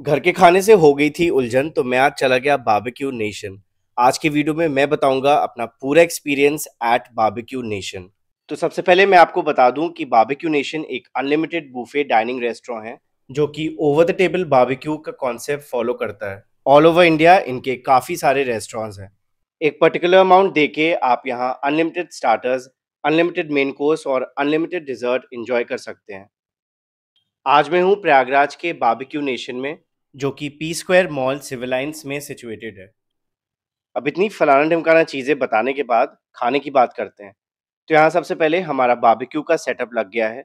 घर के खाने से हो गई थी उलझन तो मैं आज चला गया बाबेक्यू नेशन आज के वीडियो में मैं बताऊंगा अपना पूरा एक्सपीरियंस एट बाबेक्यू नेशन तो सबसे पहले मैं आपको बता दूं कि बाबेक्यू नेशन एक अनलिमिटेड बूफे डाइनिंग रेस्टोरेंट है जो कि ओवर द टेबल बाबेक्यू का कॉन्सेप्ट फॉलो करता है ऑल ओवर इंडिया इनके काफ़ी सारे रेस्टोरेंट्स हैं एक पर्टिकुलर अमाउंट दे आप यहाँ unlimited starters unlimited main course और अनलिमिटेड डिजर्ट इंजॉय कर सकते हैं आज मैं हूँ प्रयागराज के बाबिक्यू नेशन में जो कि P square mall civil lines में सिचुएटेड है अब इतनी फलाना ढिमकाना चीज़ें बताने के बाद खाने की बात करते हैं तो यहाँ सबसे पहले हमारा बाबिक्यू का सेटअप लग गया है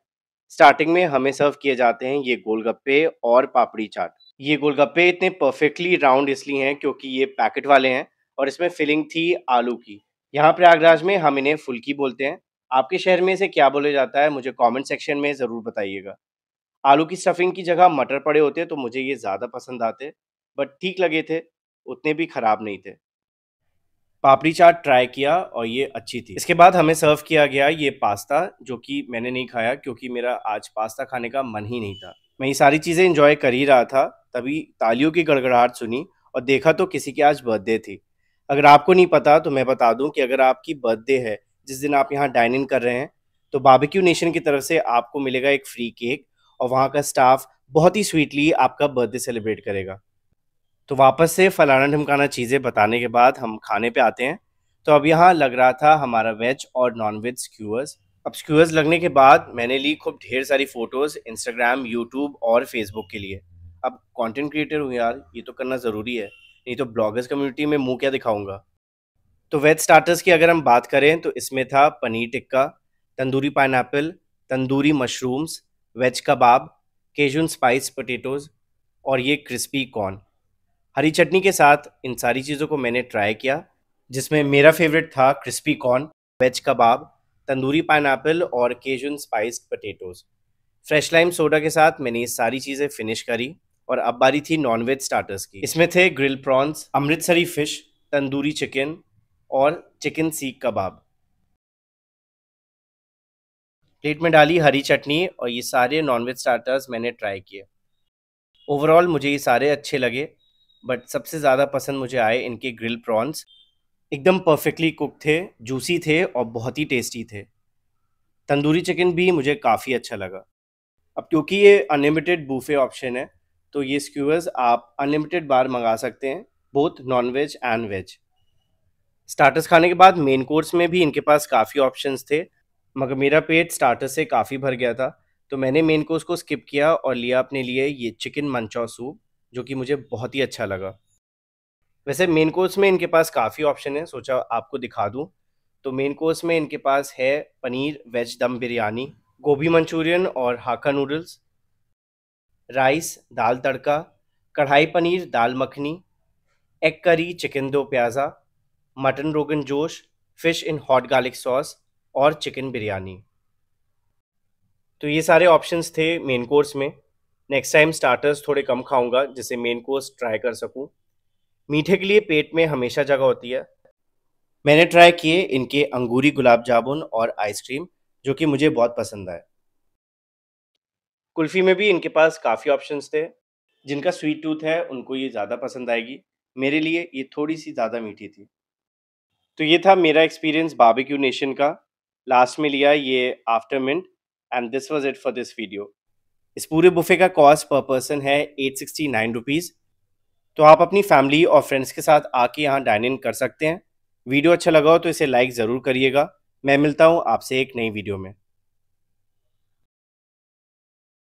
स्टार्टिंग में हमें सर्व किए जाते हैं ये गोलगप्पे और पापड़ी चाट ये गोलगप्पे इतने परफेक्टली राउंड इसलिए हैं क्योंकि ये पैकेट वाले हैं और इसमें फिलिंग थी आलू की यहाँ प्रयागराज में हम इन्हें फुल्की बोलते हैं आपके शहर में इसे क्या बोला जाता है मुझे कमेंट सेक्शन में ज़रूर बताइएगा आलू की स्टफिंग की जगह मटर पड़े होते तो मुझे ये ज़्यादा पसंद आते बट ठीक लगे थे उतने भी ख़राब नहीं थे पापड़ी चाट ट्राई किया और ये अच्छी थी इसके बाद हमें सर्व किया गया ये पास्ता जो कि मैंने नहीं खाया क्योंकि मेरा आज पास्ता खाने का मन ही नहीं था मैं ये सारी चीज़ें इंजॉय कर ही रहा था तभी तालियों की गड़गड़ाहट सुनी और देखा तो किसी की आज बर्थडे थी अगर आपको नहीं पता तो मैं बता दूं कि अगर आपकी बर्थडे है जिस दिन आप यहाँ डाइन इन कर रहे हैं तो बाबिक्यू नेशन की तरफ से आपको मिलेगा एक फ्री केक और वहाँ का स्टाफ बहुत ही स्वीटली आपका बर्थडे सेलिब्रेट करेगा तो वापस से फलाना ढमकाना चीज़ें बताने के बाद हम खाने पे आते हैं तो अब यहाँ लग रहा था हमारा वेज और नॉन वेज स्क्यूअर्स अब स्क्यूअर्स लगने के बाद मैंने ली खूब ढेर सारी फ़ोटोज़ इंस्टाग्राम यूट्यूब और फेसबुक के लिए अब कंटेंट क्रिएटर हूँ यार ये तो करना ज़रूरी है नहीं तो ब्लॉगर्स कम्युनिटी में मुँह क्या दिखाऊंगा तो वेज स्टार्टर्स की अगर हम बात करें तो इसमें था paneer tikka tandoori pine tandoori mushrooms veg kebab cajun spice potatoes और ये क्रिस्पी कॉर्न हरी चटनी के साथ इन सारी चीज़ों को मैंने ट्राई किया जिसमें मेरा फेवरेट था crispy corn veg kebab tandoori pine और cajun spice potatoes fresh lime soda के साथ मैंने ये सारी चीज़ें फिनिश करी और अब बारी थी नॉनवेज स्टार्टर्स की इसमें थे grill prawns Amritsari fish tandoori chicken और चिकन सीख कबाब प्लेट में डाली हरी चटनी और ये सारे नॉनवेज स्टार्टर्स मैंने ट्राई किए ओवरऑल मुझे ये सारे अच्छे लगे बट सबसे ज़्यादा पसंद मुझे आए इनके ग्रिल प्रॉन्स एकदम परफेक्टली कुक थे जूसी थे और बहुत ही टेस्टी थे तंदूरी चिकन भी मुझे काफ़ी अच्छा लगा अब क्योंकि ये अनलिमिटेड बूफे ऑप्शन है तो ये स्क्यूअर्स आप अनलिमिटेड बार मंगा सकते हैं both non veg and veg starters खाने के बाद मेन कोर्स में भी इनके पास काफ़ी ऑप्शंस थे मगर मेरा पेट स्टार्टर से काफ़ी भर गया था तो मैंने मेन कोर्स को स्किप किया और लिया अपने लिए ये चिकन मंचाओ सूप जो कि मुझे बहुत ही अच्छा लगा वैसे मेन कोर्स में इनके पास काफ़ी ऑप्शन है सोचा आपको दिखा दूँ तो मेन कोर्स में इनके पास है पनीर वेज दम बिरयानी गोभी मंचूरियन और हाका noodles rice dal tadka kadai paneer dal makhani egg curry chicken do pyaza mutton rogan josh fish in hot garlic sauce और चिकन बिरयानी तो ये सारे ऑप्शंस थे मेन कोर्स में नेक्स्ट टाइम स्टार्टर्स थोड़े कम खाऊंगा जिससे मेन कोर्स ट्राई कर सकूं मीठे के लिए पेट में हमेशा जगह होती है मैंने ट्राई किए इनके अंगूरी गुलाब जामुन और आइसक्रीम जो कि मुझे बहुत पसंद आए कुल्फ़ी में भी इनके पास काफ़ी ऑप्शंस थे जिनका स्वीट टूथ है उनको ये ज़्यादा पसंद आएगी मेरे लिए ये थोड़ी सी ज़्यादा मीठी थी तो ये था मेरा एक्सपीरियंस बाबेक्यू नेशन का लास्ट में लिया ये after mint and this was it for this video इस पूरे बुफे का कॉस्ट पर पर्सन है एट सिक्सटी नाइन रुपीज़ तो आप अपनी फैमिली और फ्रेंड्स के साथ आके यहाँ डाइन इन कर सकते हैं वीडियो अच्छा लगा हो तो इसे लाइक ज़रूर करिएगा मैं मिलता हूँ आपसे एक नई वीडियो में